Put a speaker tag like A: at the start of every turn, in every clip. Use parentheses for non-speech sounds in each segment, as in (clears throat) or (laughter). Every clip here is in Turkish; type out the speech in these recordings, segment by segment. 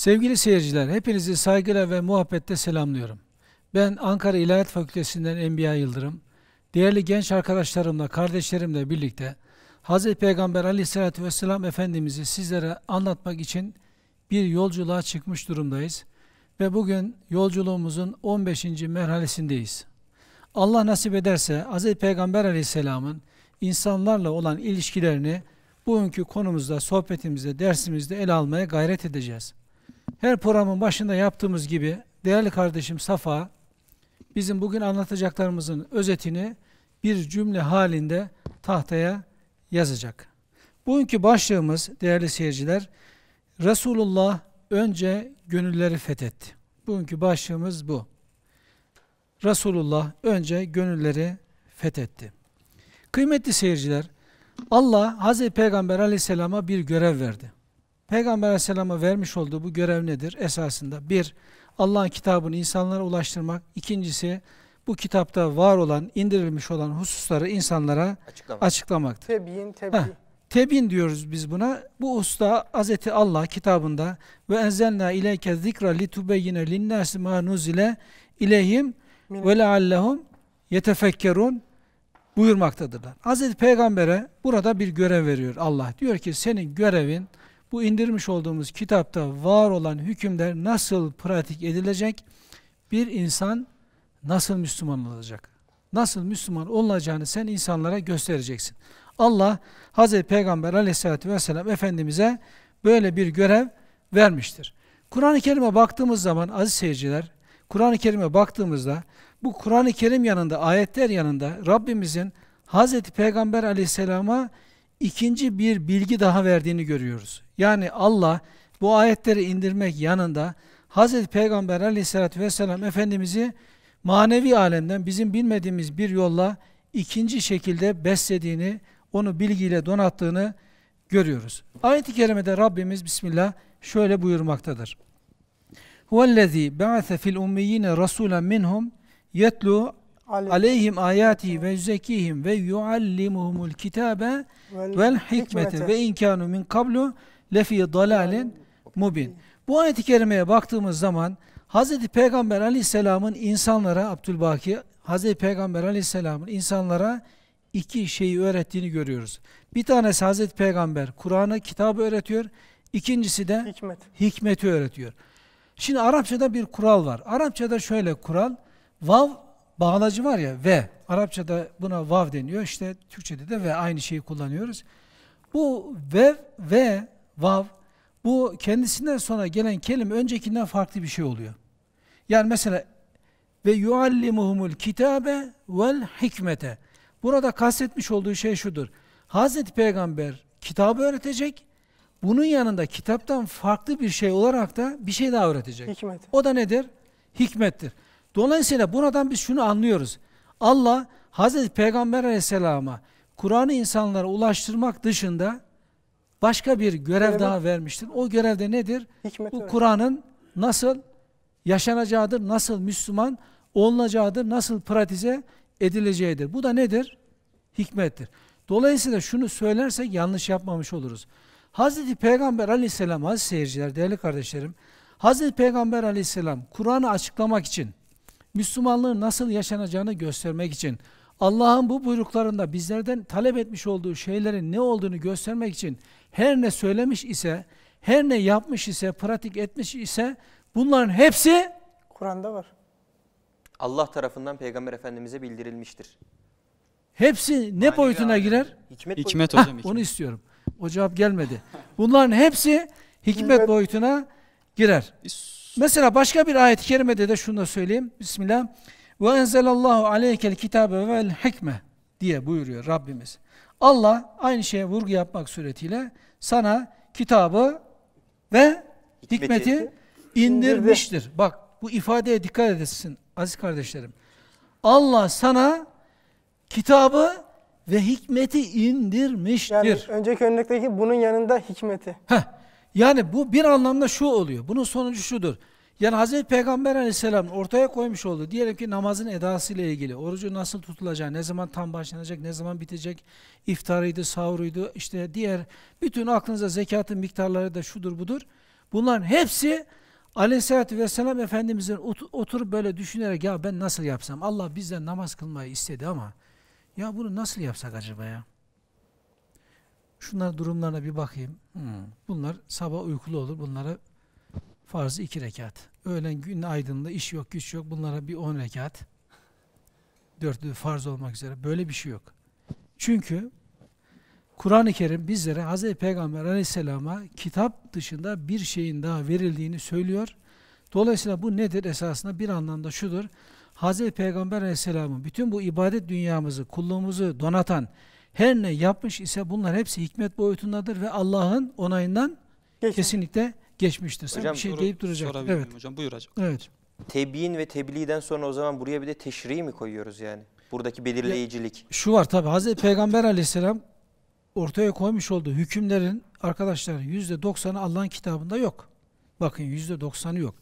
A: Sevgili seyirciler, hepinizi saygıyla ve muhabbette selamlıyorum. Ben Ankara İlahiyat Fakültesinden Enbiya Yıldırım. Değerli genç arkadaşlarımla, kardeşlerimle birlikte Hz. Peygamber aleyhissalatü vesselam Efendimiz'i sizlere anlatmak için bir yolculuğa çıkmış durumdayız. Ve bugün yolculuğumuzun 15. merhalesindeyiz. Allah nasip ederse Hz. Peygamber aleyhisselamın insanlarla olan ilişkilerini bugünkü konumuzda, sohbetimizde, dersimizde ele almaya gayret edeceğiz. Her programın başında yaptığımız gibi değerli kardeşim Safa bizim bugün anlatacaklarımızın özetini bir cümle halinde tahtaya yazacak. Bugünkü başlığımız değerli seyirciler Resulullah önce gönülleri fethetti. Bugünkü başlığımız bu. Resulullah önce gönülleri fethetti. Kıymetli seyirciler, Allah Hazreti Peygamber aleyhisselama bir görev verdi. Peygamber aleyhisselama vermiş olduğu bu görev nedir? Esasında bir, Allah'ın kitabını insanlara ulaştırmak. İkincisi, bu kitapta var olan, indirilmiş olan hususları insanlara Açıklamak. açıklamaktır.
B: Tebyin, tebyin.
A: Heh, diyoruz biz buna. Bu usta Hz. Allah kitabında ve enzelna ileyke zikra litubeyyine linnâsi mâ nuzile ileyhim ve leallehum yetefekkerun buyurmaktadırlar. Hz. Peygamber'e burada bir görev veriyor Allah. Diyor ki senin görevin bu indirmiş olduğumuz kitapta var olan hükümler nasıl pratik edilecek? Bir insan nasıl Müslüman olacak? Nasıl Müslüman olacağını sen insanlara göstereceksin. Allah Hz. Peygamber aleyhissalatü vesselam Efendimiz'e böyle bir görev vermiştir. Kur'an-ı Kerim'e baktığımız zaman aziz seyirciler, Kur'an-ı Kerim'e baktığımızda bu Kur'an-ı Kerim yanında, ayetler yanında Rabbimizin Hz. Peygamber aleyhisselama ikinci bir bilgi daha verdiğini görüyoruz. Yani Allah bu ayetleri indirmek yanında Hz. Peygamber aleyhissalatü vesselam Efendimiz'i manevi alemden bizim bilmediğimiz bir yolla ikinci şekilde beslediğini, onu bilgiyle donattığını görüyoruz. Ayet-i kerimede Rabbimiz Bismillah şöyle buyurmaktadır. Huvellezî ba'se fil ummiyyine rasûlen minhum yetlu aleyhim ayati ve yüzekihim ve yuallimuhumul kitabe vel hikmete ve inkânu kablu lefi dalalin mubin. Bu ayet-i kerimeye baktığımız zaman Hz. Peygamber aleyhisselamın insanlara, Abdülbaki, Hz. Peygamber aleyhisselamın insanlara iki şeyi öğrettiğini görüyoruz. Bir tanesi Hz. Peygamber Kur'an'ı, kitabı öğretiyor. İkincisi de Hikmet. hikmeti öğretiyor. Şimdi Arapçada bir kural var. Arapçada şöyle kural, vav bağlacı var ya ve, Arapçada buna vav deniyor, İşte Türkçede de ve aynı şeyi kullanıyoruz. Bu ve ve vav, bu kendisinden sonra gelen kelime öncekinden farklı bir şey oluyor. Yani mesela ve yuallimuhumul kitabe vel hikmete. Burada kastetmiş olduğu şey şudur. Hazreti Peygamber kitabı öğretecek. Bunun yanında kitaptan farklı bir şey olarak da bir şey daha öğretecek. Hikmet. O da nedir? Hikmettir. Dolayısıyla buradan biz şunu anlıyoruz. Allah Hazreti Peygamber Aleyhisselam'a Kur'an'ı insanlara ulaştırmak dışında başka bir görev daha vermiştir. O görevde nedir? Hikmet Bu Kur'an'ın nasıl yaşanacağıdır, nasıl Müslüman olunacağıdır, nasıl pratize edileceğidir. Bu da nedir? Hikmettir. Dolayısıyla şunu söylersek yanlış yapmamış oluruz. Hazreti Peygamber aleyhisselam, aziz seyirciler, değerli kardeşlerim, Hazreti Peygamber aleyhisselam Kur'an'ı açıklamak için, Müslümanlığın nasıl yaşanacağını göstermek için, Allah'ın bu buyruklarında bizlerden talep etmiş olduğu şeylerin ne olduğunu göstermek için her ne söylemiş ise, her ne yapmış ise, pratik etmiş ise bunların hepsi Kur'an'da var.
C: Allah tarafından Peygamber Efendimiz'e bildirilmiştir.
A: Hepsi ne Aynı boyutuna abi. girer? Hikmet, boyutu. hikmet hocam. Hah, hikmet. Onu istiyorum. O cevap gelmedi. Bunların hepsi hikmet, hikmet. boyutuna girer. Mesela başka bir ayet-i kerimede de şunu da söyleyeyim. Bismillah. Ve enzelallahu aleykel kitabe vel hikme diye buyuruyor Rabbimiz. Allah aynı şeye vurgu yapmak suretiyle sana kitabı ve hikmeti, hikmeti indirmiştir. İndirdi. Bak bu ifadeye dikkat edesin aziz kardeşlerim. Allah sana kitabı ve hikmeti indirmiştir. Yani önceki örnekteki bunun yanında hikmeti. Heh, yani bu bir anlamda şu oluyor. Bunun sonucu şudur. Yani Hazreti Peygamber Aleyhisselam ortaya koymuş oldu. Diyelim ki namazın edasıyla ilgili, orucu nasıl tutulacağı, ne zaman tam başlanacak, ne zaman bitecek, iftarıydı, sahuruydu, işte diğer bütün aklınıza zekatın miktarları da şudur budur. Bunların hepsi Aleyhisselatü Vesselam Efendimizin oturup böyle düşünerek ya ben nasıl yapsam, Allah bizden namaz kılmayı istedi ama ya bunu nasıl yapsak acaba ya? Şunlar durumlarına bir bakayım. Hmm. Bunlar sabah uykulu olur, bunlara farzı iki rekat öğlen gün aydınlığı iş yok güç yok bunlara bir on rekat dörtlü farz olmak üzere böyle bir şey yok. Çünkü Kur'an-ı Kerim bizlere Hz. Peygamber aleyhisselama kitap dışında bir şeyin daha verildiğini söylüyor. Dolayısıyla bu nedir esasında? Bir anlamda şudur. Hz. Peygamber aleyhisselamın bütün bu ibadet dünyamızı, kulluğumuzu donatan her ne yapmış ise bunlar hepsi hikmet boyutundadır ve Allah'ın onayından Kesin. kesinlikle geçmiştir. Sen hocam, bir şey deyip duracaksın. Evet. Hocam buyur hocam. Evet.
C: Tebyin ve tebliğden sonra o zaman buraya bir de teşri mi koyuyoruz yani? Buradaki belirleyicilik. Ya,
A: şu var tabi Hazreti Peygamber aleyhisselam ortaya koymuş olduğu hükümlerin arkadaşlar yüzde doksanı Allah'ın kitabında yok. Bakın yüzde doksanı yok.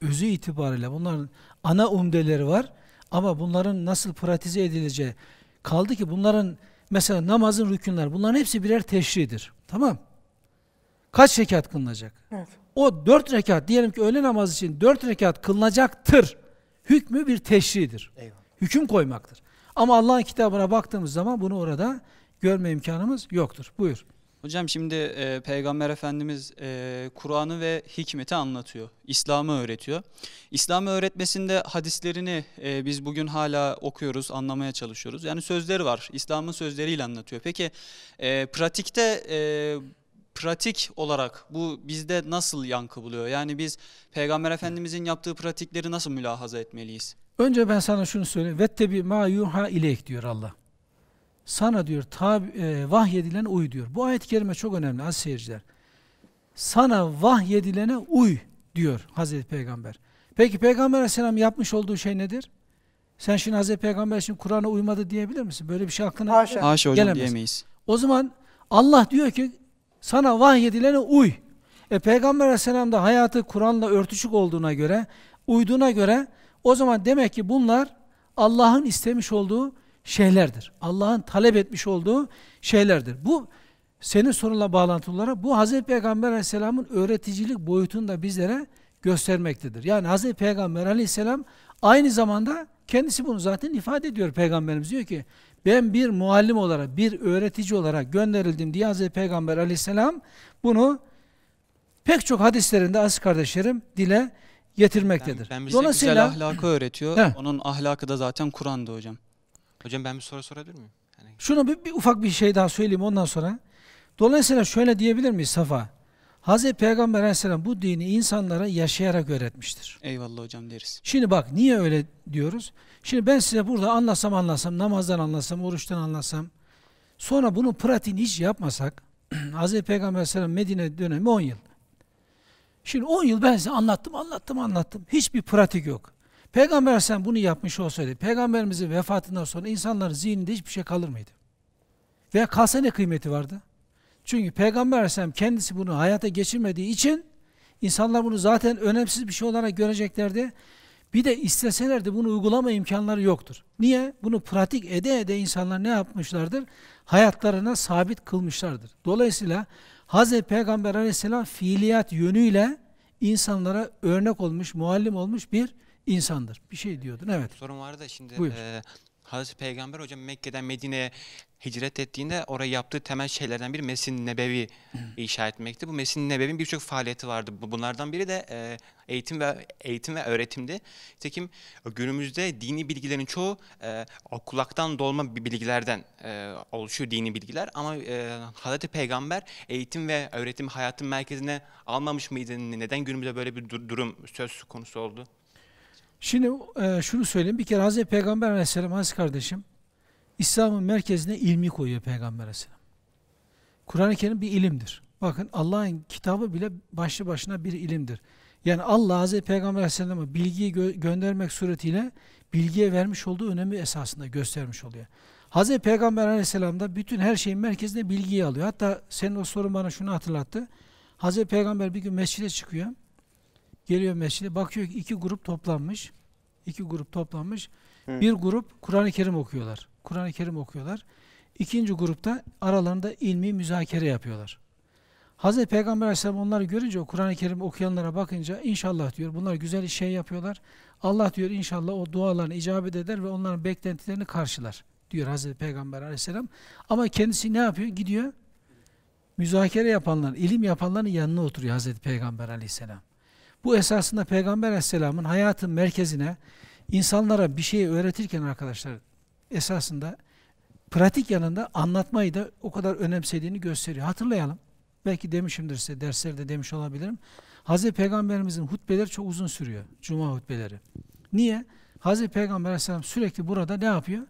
A: Özü itibariyle bunların ana umdeleri var ama bunların nasıl pratize edileceği kaldı ki bunların mesela namazın rükünler bunların hepsi birer teşridir. Tamam. Kaç rekat kılınacak? Evet o dört rekat diyelim ki öğle namazı için dört rekat kılınacaktır. Hükmü bir teşridir. Eyvallah. Hüküm koymaktır. Ama Allah'ın kitabına baktığımız zaman bunu orada görme imkanımız yoktur. Buyur.
C: Hocam şimdi e, Peygamber Efendimiz e, Kur'an'ı ve hikmeti anlatıyor. İslam'ı öğretiyor. İslam'ı öğretmesinde hadislerini e, biz bugün hala okuyoruz, anlamaya çalışıyoruz. Yani sözleri var. İslam'ın sözleriyle anlatıyor. Peki e, pratikte e, pratik olarak bu bizde nasıl yankı buluyor? Yani biz Peygamber Efendimizin yaptığı pratikleri nasıl mülahaza etmeliyiz?
A: Önce ben sana şunu söyleyeyim. Vettebi ma yuha ileyk diyor Allah. Sana diyor tabi, e, vahyedilen uy diyor. Bu ayet-i kerime çok önemli az seyirciler. Sana vahyedilene uy diyor Hazreti Peygamber. Peki Peygamber Aleyhisselam yapmış olduğu şey nedir? Sen şimdi Hazreti Peygamber için Kur'an'a uymadı diyebilir misin? Böyle bir şey aklına Haşa. Haşa hocam diyemeyiz. O zaman Allah diyor ki sana vahyedilene uy. E Peygamber Aleyhisselam da hayatı Kur'an'la örtüşük olduğuna göre, uyduğuna göre o zaman demek ki bunlar Allah'ın istemiş olduğu şeylerdir. Allah'ın talep etmiş olduğu şeylerdir. Bu senin sorunla bağlantılı olarak bu Hz. Peygamber Aleyhisselam'ın öğreticilik boyutunu da bizlere göstermektedir. Yani Hz. Peygamber Aleyhisselam aynı zamanda kendisi bunu zaten ifade ediyor Peygamberimiz diyor ki ben bir muallim olarak, bir öğretici olarak gönderildim diye Hz. Peygamber aleyhisselam bunu pek çok hadislerinde az kardeşlerim dile getirmektedir. Ben, ben Dolayısıyla, güzel ahlakı öğretiyor. Heh.
C: Onun ahlakı da zaten Kur'an'da hocam. Hocam ben bir soru sorabilir miyim?
A: Yani... Şunu bir, bir ufak bir şey daha söyleyeyim ondan sonra. Dolayısıyla şöyle diyebilir miyiz Safa? Hz. Peygamber aleyhisselam bu dini insanlara yaşayarak öğretmiştir.
C: Eyvallah hocam deriz.
A: Şimdi bak niye öyle diyoruz? Şimdi ben size burada anlasam anlasam, namazdan anlasam, oruçtan anlasam, sonra bunu pratiğini hiç yapmasak, (clears throat) Hz. Peygamber aleyhisselam Medine dönemi 10 yıl. Şimdi 10 yıl ben size anlattım, anlattım, anlattım. Hiçbir pratik yok. Peygamber sen bunu yapmış olsaydı, Peygamberimizin vefatından sonra insanların zihninde hiçbir şey kalır mıydı? Veya kalsa ne kıymeti vardı? Çünkü Peygamber Aleyhisselam kendisi bunu hayata geçirmediği için insanlar bunu zaten önemsiz bir şey olarak göreceklerdi. Bir de isteselerdi bunu uygulama imkanları yoktur. Niye? Bunu pratik ede ede insanlar ne yapmışlardır? Hayatlarına sabit kılmışlardır. Dolayısıyla Hz. Peygamber aleyhisselam fiiliyat yönüyle insanlara örnek olmuş, muallim olmuş bir insandır. Bir şey diyordun, evet.
C: Sorun vardı da şimdi. Buyur. E, Hazreti Peygamber hocam Mekke'den Medine'ye hicret ettiğinde oraya yaptığı temel şeylerden biri Mesin Nebevi hmm. inşa etmekti. Bu Mesin Nebevi'nin birçok faaliyeti vardı. Bunlardan biri de e, eğitim ve eğitim ve öğretimdi. Nitekim günümüzde dini bilgilerin çoğu e, kulaktan dolma bilgilerden e, oluşuyor dini bilgiler ama e, Hazreti Peygamber eğitim ve öğretim hayatın merkezine almamış mıydı? Neden günümüzde böyle bir dur durum söz konusu oldu?
A: Şimdi e, şunu söyleyeyim. Bir kere Hazreti Peygamber Aleyhisselam Hazreti kardeşim İslam'ın merkezine ilmi koyuyor Peygamber Aleyhisselam. Kur'an-ı Kerim bir ilimdir. Bakın Allah'ın kitabı bile başlı başına bir ilimdir. Yani Allah Hazreti Peygamber Aleyhisselam'a bilgiyi gö göndermek suretiyle bilgiye vermiş olduğu önemi esasında göstermiş oluyor. Hazreti Peygamber Aleyhisselam da bütün her şeyin merkezine bilgiyi alıyor. Hatta senin o sorun bana şunu hatırlattı. Hazreti Peygamber bir gün mescide çıkıyor. Geliyor mescide bakıyor ki iki grup toplanmış. İki grup toplanmış. Hı. Bir grup Kur'an-ı Kerim okuyorlar. Kur'an-ı Kerim okuyorlar. İkinci grupta aralarında ilmi müzakere yapıyorlar. Hazreti Peygamber Aleyhisselam onları görünce o Kur'an-ı Kerim okuyanlara bakınca inşallah diyor bunlar güzel şey yapıyorlar. Allah diyor inşallah o dualarını icabet eder ve onların beklentilerini karşılar diyor Hazreti Peygamber Aleyhisselam. Ama kendisi ne yapıyor? Gidiyor müzakere yapanların, ilim yapanların yanına oturuyor Hazreti Peygamber Aleyhisselam. Bu esasında Peygamber Aleyhisselam'ın hayatın merkezine insanlara bir şey öğretirken arkadaşlar esasında pratik yanında anlatmayı da o kadar önemsediğini gösteriyor. Hatırlayalım. Belki demişimdir size derslerde demiş olabilirim. Hazreti Peygamberimizin hutbeleri çok uzun sürüyor. Cuma hutbeleri. Niye? Hazreti Peygamber Aleyhisselam sürekli burada ne yapıyor?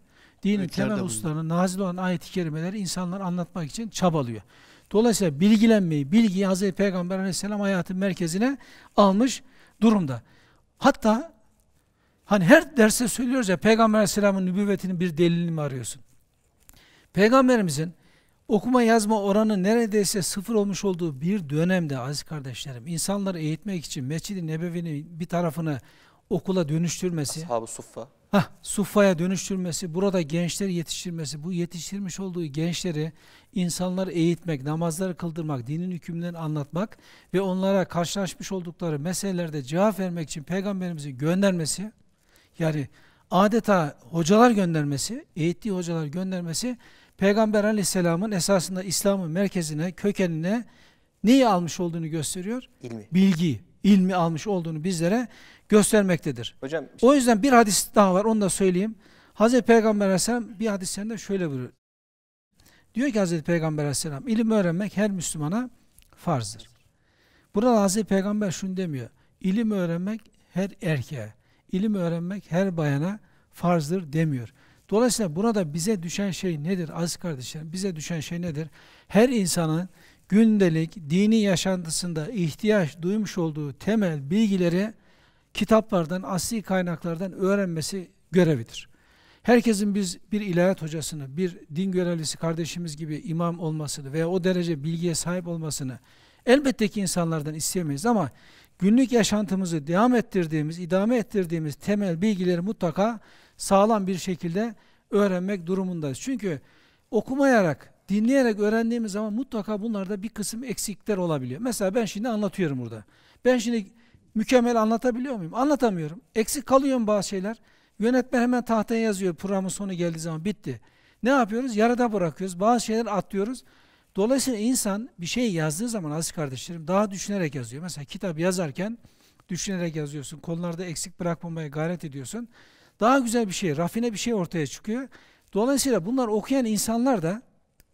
A: Dinin temel hususlarını, nazil olan ayet-i kerimeleri insanlara anlatmak için çabalıyor. Dolayısıyla bilgilenmeyi, bilgiyi Hazreti Peygamber aleyhisselam hayatın merkezine almış durumda. Hatta hani her derste söylüyoruz ya Peygamber aleyhisselamın nübüvvetinin bir delilini mi arıyorsun? Peygamberimizin okuma yazma oranı neredeyse sıfır olmuş olduğu bir dönemde aziz kardeşlerim insanları eğitmek için Mescid-i Nebevi'nin bir tarafını okula dönüştürmesi Ashab-ı Suffa Hah, sufaya dönüştürmesi, burada gençleri yetiştirmesi, bu yetiştirmiş olduğu gençleri insanları eğitmek, namazları kıldırmak, dinin hükümlerini anlatmak ve onlara karşılaşmış oldukları meselelerde cevap vermek için peygamberimizi göndermesi, yani adeta hocalar göndermesi, eğittiği hocalar göndermesi, Peygamber aleyhisselamın esasında İslam'ın merkezine, kökenine neyi almış olduğunu gösteriyor? İlmi. Bilgi, ilmi almış olduğunu bizlere göstermektedir. Hocam, işte... o yüzden bir hadis daha var onu da söyleyeyim. Hazreti Peygamber Aleyhisselam bir hadislerinde şöyle buyuruyor. Diyor ki Hazreti Peygamber Aleyhisselam ilim öğrenmek her Müslümana farzdır. Burada Hazreti Peygamber şunu demiyor. İlim öğrenmek her erkeğe, ilim öğrenmek her bayana farzdır demiyor. Dolayısıyla burada bize düşen şey nedir aziz kardeşlerim? Bize düşen şey nedir? Her insanın gündelik dini yaşantısında ihtiyaç duymuş olduğu temel bilgileri kitaplardan, asli kaynaklardan öğrenmesi görevidir. Herkesin biz bir ilahiyat hocasını, bir din görevlisi kardeşimiz gibi imam olmasını veya o derece bilgiye sahip olmasını elbette ki insanlardan isteyemeyiz ama günlük yaşantımızı devam ettirdiğimiz, idame ettirdiğimiz temel bilgileri mutlaka sağlam bir şekilde öğrenmek durumundayız. Çünkü okumayarak, dinleyerek öğrendiğimiz zaman mutlaka bunlarda bir kısım eksikler olabiliyor. Mesela ben şimdi anlatıyorum burada. Ben şimdi mükemmel anlatabiliyor muyum? Anlatamıyorum. Eksik kalıyorum bazı şeyler? Yönetmen hemen tahtaya yazıyor programın sonu geldiği zaman bitti. Ne yapıyoruz? Yarıda bırakıyoruz. Bazı şeyler atlıyoruz. Dolayısıyla insan bir şey yazdığı zaman aziz kardeşlerim daha düşünerek yazıyor. Mesela kitap yazarken düşünerek yazıyorsun. Konularda eksik bırakmamaya gayret ediyorsun. Daha güzel bir şey, rafine bir şey ortaya çıkıyor. Dolayısıyla bunlar okuyan insanlar da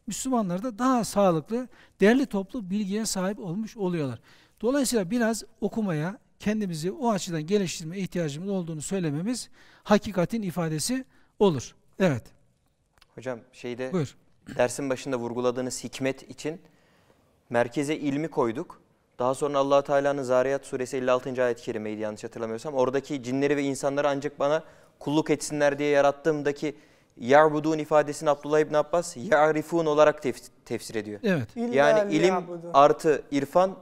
A: Müslümanlar da daha sağlıklı, değerli toplu bilgiye sahip olmuş oluyorlar. Dolayısıyla biraz okumaya, kendimizi o açıdan geliştirme ihtiyacımız olduğunu söylememiz hakikatin ifadesi olur. Evet.
C: Hocam şeyde Buyur. dersin başında vurguladığınız hikmet için merkeze ilmi koyduk. Daha sonra allah Teala'nın Zariyat suresi 56. ayet-i kerimeydi yanlış hatırlamıyorsam. Oradaki cinleri ve insanları ancak bana kulluk etsinler diye yarattığımdaki ya'budun ifadesini Abdullah İbn Abbas ya'rifun olarak tef- tefsir ediyor. Evet. İlla yani ilim ya'budu. artı irfan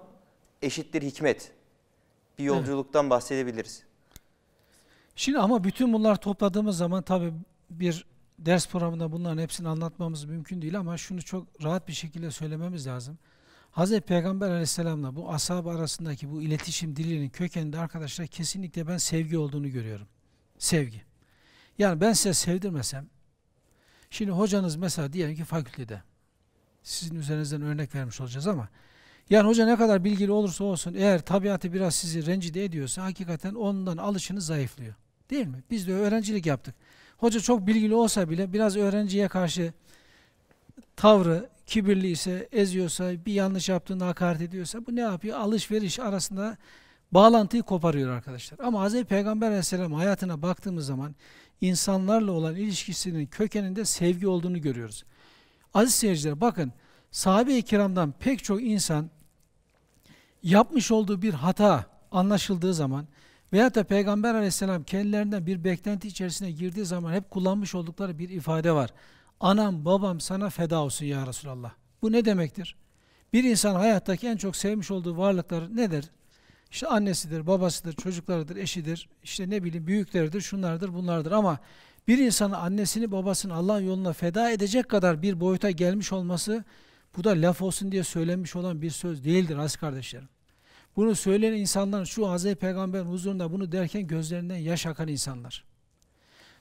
C: eşittir hikmet bir yolculuktan evet. bahsedebiliriz.
A: Şimdi ama bütün bunlar topladığımız zaman tabii bir ders programında bunların hepsini anlatmamız mümkün değil ama şunu çok rahat bir şekilde söylememiz lazım. Hz. Peygamber aleyhisselamla bu ashab arasındaki bu iletişim dilinin kökeninde arkadaşlar kesinlikle ben sevgi olduğunu görüyorum. Sevgi. Yani ben size sevdirmesem, şimdi hocanız mesela diyelim ki fakültede, sizin üzerinizden örnek vermiş olacağız ama yani hoca ne kadar bilgili olursa olsun eğer tabiatı biraz sizi rencide ediyorsa hakikaten ondan alışını zayıflıyor. Değil mi? Biz de öğrencilik yaptık. Hoca çok bilgili olsa bile biraz öğrenciye karşı tavrı kibirli ise, eziyorsa, bir yanlış yaptığında hakaret ediyorsa bu ne yapıyor? Alışveriş arasında bağlantıyı koparıyor arkadaşlar. Ama Hz. Peygamber Aleyhisselam hayatına baktığımız zaman insanlarla olan ilişkisinin kökeninde sevgi olduğunu görüyoruz. Aziz seyirciler bakın sahabe-i kiramdan pek çok insan yapmış olduğu bir hata anlaşıldığı zaman veya da Peygamber aleyhisselam kendilerinden bir beklenti içerisine girdiği zaman hep kullanmış oldukları bir ifade var. Anam babam sana feda olsun ya Resulallah. Bu ne demektir? Bir insan hayattaki en çok sevmiş olduğu varlıklar nedir? İşte annesidir, babasıdır, çocuklarıdır, eşidir, işte ne bileyim büyükleridir, şunlardır, bunlardır ama bir insanın annesini, babasını Allah yoluna feda edecek kadar bir boyuta gelmiş olması bu da laf olsun diye söylenmiş olan bir söz değildir az kardeşlerim. Bunu söyleyen insanlar şu Hz. Peygamber'in huzurunda bunu derken gözlerinden yaş akan insanlar.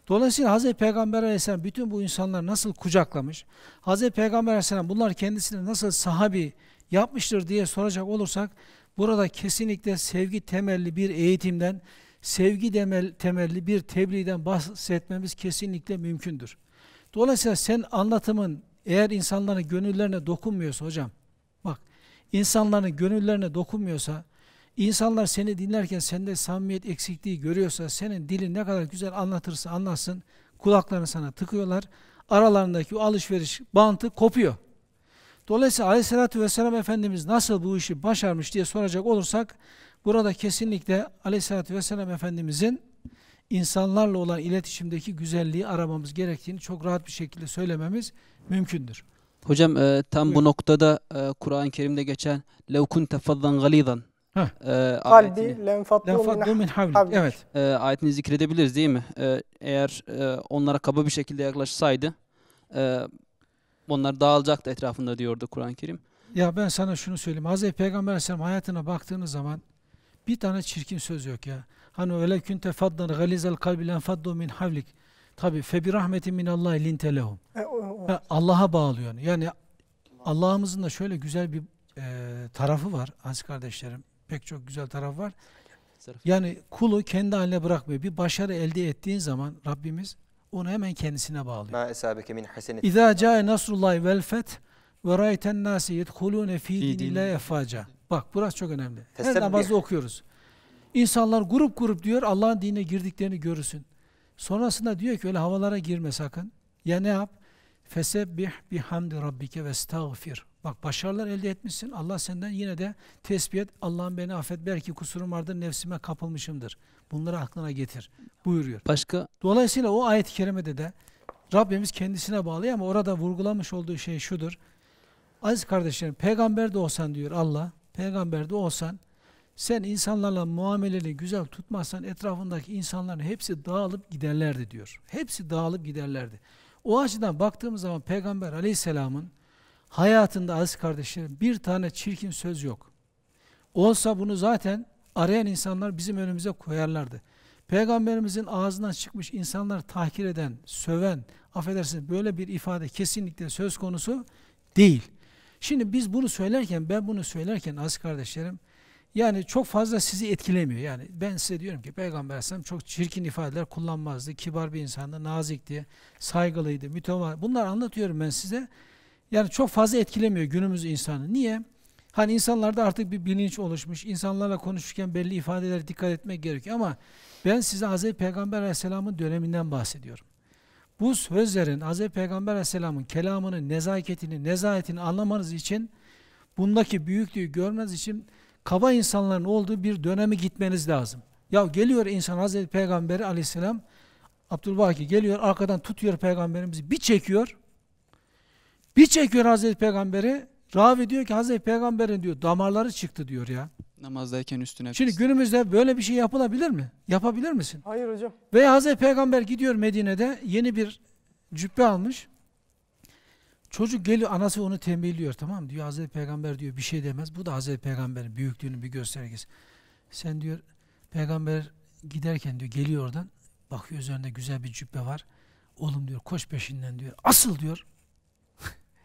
A: Dolayısıyla Hz. Peygamber Aleyhisselam bütün bu insanlar nasıl kucaklamış, Hz. Peygamber Aleyhisselam bunlar kendisini nasıl sahabi yapmıştır diye soracak olursak, burada kesinlikle sevgi temelli bir eğitimden, sevgi temelli bir tebliğden bahsetmemiz kesinlikle mümkündür. Dolayısıyla sen anlatımın eğer insanların gönüllerine dokunmuyorsa hocam, bak insanların gönüllerine dokunmuyorsa, insanlar seni dinlerken sende samimiyet eksikliği görüyorsa, senin dilin ne kadar güzel anlatırsa anlatsın, kulaklarını sana tıkıyorlar, aralarındaki alışveriş bantı kopuyor. Dolayısıyla Aleyhisselatü vesselam Efendimiz nasıl bu işi başarmış diye soracak olursak, burada kesinlikle Aleyhisselatü vesselam Efendimizin insanlarla olan iletişimdeki güzelliği aramamız gerektiğini çok rahat bir şekilde söylememiz mümkündür. Hocam e, tam bu noktada e, Kur'an-ı Kerim'de geçen lev kunte faddan galidan e, kalbi lenfaddu min havlik. Evet. E,
C: ayetini zikredebiliriz değil mi? E, eğer e, onlara kaba bir şekilde yaklaşsaydı
A: e, onlar dağılacaktı etrafında diyordu Kur'an-ı Kerim. Ya ben sana şunu söyleyeyim. Hazreti Peygamber Aleyhisselam hayatına baktığınız zaman bir tane çirkin söz yok ya. Hani öyle künte faddan galizel kalbi lenfaddu min havlik. Tabi febi rahmetin minallah lintelehum. E, Allah'a bağlıyor. Yani Allah'ımızın da şöyle güzel bir e, tarafı var aziz kardeşlerim. Pek çok güzel taraf var. Yani kulu kendi haline bırakmıyor. Bir başarı elde ettiğin zaman Rabbimiz onu hemen kendisine
C: bağlıyor. Ma esabeke min hasenet.
A: İza ca'e nasrullahi vel feth ve rayten nasi yedhulune fi dinillahi efaca. Bak burası çok önemli. Her namazı okuyoruz. İnsanlar grup grup diyor Allah'ın dinine girdiklerini görürsün. Sonrasında diyor ki öyle havalara girme sakın. Ya ne yap? Fesebbih bihamdi rabbike ve estağfir. Bak başarılar elde etmişsin. Allah senden yine de tesbih et. Allah'ım beni affet. Belki kusurum vardır, nefsime kapılmışımdır. Bunları aklına getir. Buyuruyor. Başka? Dolayısıyla o ayet-i kerimede de Rabbimiz kendisine bağlı ama orada vurgulamış olduğu şey şudur. Aziz kardeşlerim, peygamber de olsan diyor Allah, peygamber de olsan sen insanlarla muameleni güzel tutmazsan etrafındaki insanların hepsi dağılıp giderlerdi diyor. Hepsi dağılıp giderlerdi. O açıdan baktığımız zaman Peygamber aleyhisselamın hayatında aziz kardeşlerim bir tane çirkin söz yok. Olsa bunu zaten arayan insanlar bizim önümüze koyarlardı. Peygamberimizin ağzından çıkmış insanları tahkir eden, söven, affedersiniz böyle bir ifade kesinlikle söz konusu değil. Şimdi biz bunu söylerken, ben bunu söylerken aziz kardeşlerim, yani çok fazla sizi etkilemiyor. Yani ben size diyorum ki Peygamber Aleyhisselam çok çirkin ifadeler kullanmazdı. Kibar bir insandı, nazikti, saygılıydı, mütevazı. Bunlar anlatıyorum ben size. Yani çok fazla etkilemiyor günümüz insanı. Niye? Hani insanlarda artık bir bilinç oluşmuş. İnsanlarla konuşurken belli ifadelere dikkat etmek gerekiyor. Ama ben size Hz. Peygamber Aleyhisselam'ın döneminden bahsediyorum. Bu sözlerin Hz. Peygamber Aleyhisselam'ın kelamının nezaketini, nezahetini anlamanız için bundaki büyüklüğü görmeniz için kaba insanların olduğu bir dönemi gitmeniz lazım. Ya geliyor insan Hazreti Peygamberi aleyhisselam Abdülbaki geliyor arkadan tutuyor peygamberimizi bir çekiyor. Bir çekiyor Hazreti Peygamberi. Ravi diyor ki Hazreti Peygamber'in diyor damarları çıktı diyor ya. Namazdayken üstüne. Şimdi günümüzde böyle bir şey yapılabilir mi? Yapabilir misin? Hayır hocam. Veya Hazreti Peygamber gidiyor Medine'de yeni bir cübbe almış. Çocuk geliyor anası onu tembihliyor tamam diyor Hazreti Peygamber diyor bir şey demez. Bu da Hazreti Peygamber'in büyüklüğünü bir göstergesi. Sen diyor peygamber giderken diyor geliyor oradan bakıyor üzerinde güzel bir cübbe var. Oğlum diyor koş peşinden diyor. Asıl diyor.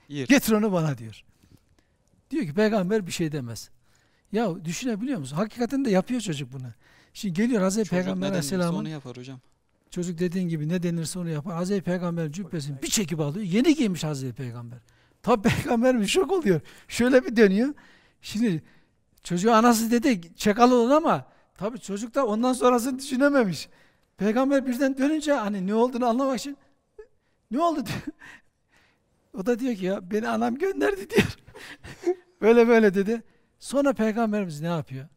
A: Getir onu bana diyor. Diyor ki peygamber bir şey demez. Ya düşünebiliyor musun? Hakikaten de yapıyor çocuk bunu. Şimdi geliyor Hazreti Peygamber Aleyhisselam'ın. Çocuk yapar hocam? Çocuk dediğin gibi ne denirse onu yapar. Hazreti Peygamber cübbesini bir çekip alıyor. Yeni giymiş Hazreti Peygamber. Tabi Peygamber bir şok oluyor. Şöyle bir dönüyor. Şimdi çocuğu anası dedi çakal olun ama tabi çocuk da ondan sonrasını düşünememiş. Peygamber birden dönünce hani ne olduğunu anlamak için ne oldu diyor. O da diyor ki ya beni anam gönderdi diyor. (laughs) böyle böyle dedi. Sonra peygamberimiz ne yapıyor?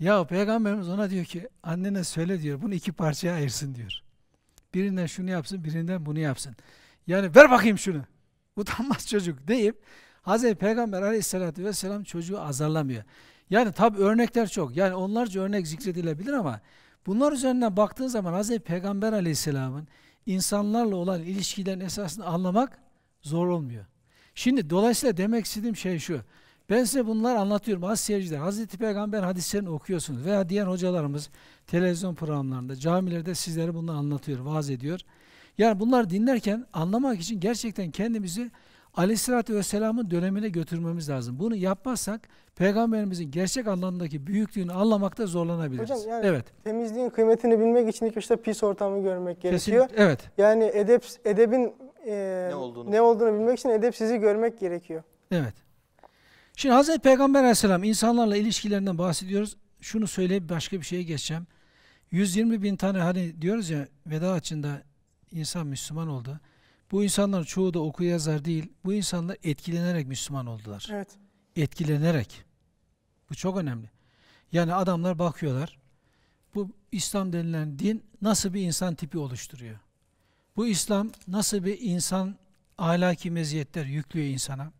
A: Ya Peygamberimiz ona diyor ki annene söyle diyor bunu iki parçaya ayırsın diyor. Birinden şunu yapsın birinden bunu yapsın. Yani ver bakayım şunu. (laughs) Utanmaz çocuk deyip Hazreti Peygamber aleyhissalatü vesselam çocuğu azarlamıyor. Yani tabi örnekler çok. Yani onlarca örnek zikredilebilir ama bunlar üzerinden baktığın zaman Hazreti Peygamber aleyhisselamın insanlarla olan ilişkilerin esasını anlamak zor olmuyor. Şimdi dolayısıyla demek istediğim şey şu. Ben size bunlar anlatıyorum az seyirciler. Hazreti Peygamber hadislerini okuyorsunuz veya diğer hocalarımız televizyon programlarında, camilerde sizlere bunu anlatıyor, vaaz ediyor. Yani bunları dinlerken anlamak için gerçekten kendimizi Aleyhisselatü Vesselam'ın dönemine götürmemiz lazım. Bunu yapmazsak Peygamberimizin gerçek anlamdaki büyüklüğünü anlamakta zorlanabiliriz. Hocam yani evet.
B: temizliğin kıymetini bilmek için ilk işte pis ortamı görmek gerekiyor. Kesinlikle, evet. Yani edep, edebin e, ne, olduğunu. ne olduğunu bilmek için edep sizi görmek gerekiyor.
A: Evet. Şimdi Hazreti Peygamber Aleyhisselam insanlarla ilişkilerinden bahsediyoruz. Şunu söyleyip başka bir şeye geçeceğim. 120 bin tane hani diyoruz ya veda açında insan Müslüman oldu. Bu insanlar çoğu da oku yazar değil. Bu insanlar etkilenerek Müslüman oldular. Evet. Etkilenerek. Bu çok önemli. Yani adamlar bakıyorlar. Bu İslam denilen din nasıl bir insan tipi oluşturuyor? Bu İslam nasıl bir insan ahlaki meziyetler yüklüyor insana?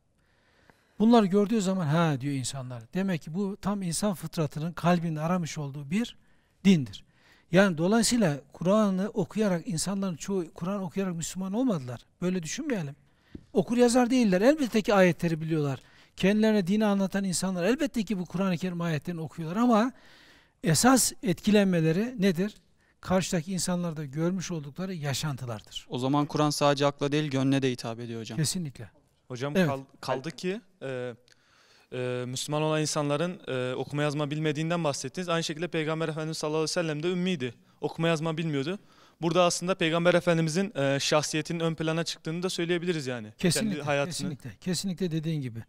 A: Bunlar gördüğü zaman ha diyor insanlar. Demek ki bu tam insan fıtratının kalbinde aramış olduğu bir dindir. Yani dolayısıyla Kur'an'ı okuyarak insanların çoğu Kur'an okuyarak Müslüman olmadılar. Böyle düşünmeyelim. Okur yazar değiller. Elbette ki ayetleri biliyorlar. Kendilerine dini anlatan insanlar elbette ki bu Kur'an-ı Kerim ayetlerini okuyorlar ama esas etkilenmeleri nedir? Karşıdaki insanlarda görmüş oldukları yaşantılardır.
C: O zaman Kur'an sadece akla değil gönle de hitap ediyor hocam. Kesinlikle. Hocam evet. kal, kaldı ki e, e, Müslüman olan insanların e, okuma yazma bilmediğinden bahsettiniz. Aynı şekilde Peygamber Efendimiz sallallahu aleyhi ve sellem de ümmiydi. Okuma yazma bilmiyordu. Burada aslında Peygamber Efendimizin e, şahsiyetinin ön plana çıktığını da söyleyebiliriz yani. Kesinlikle, Kendi hayatını. kesinlikle,
A: kesinlikle dediğin gibi.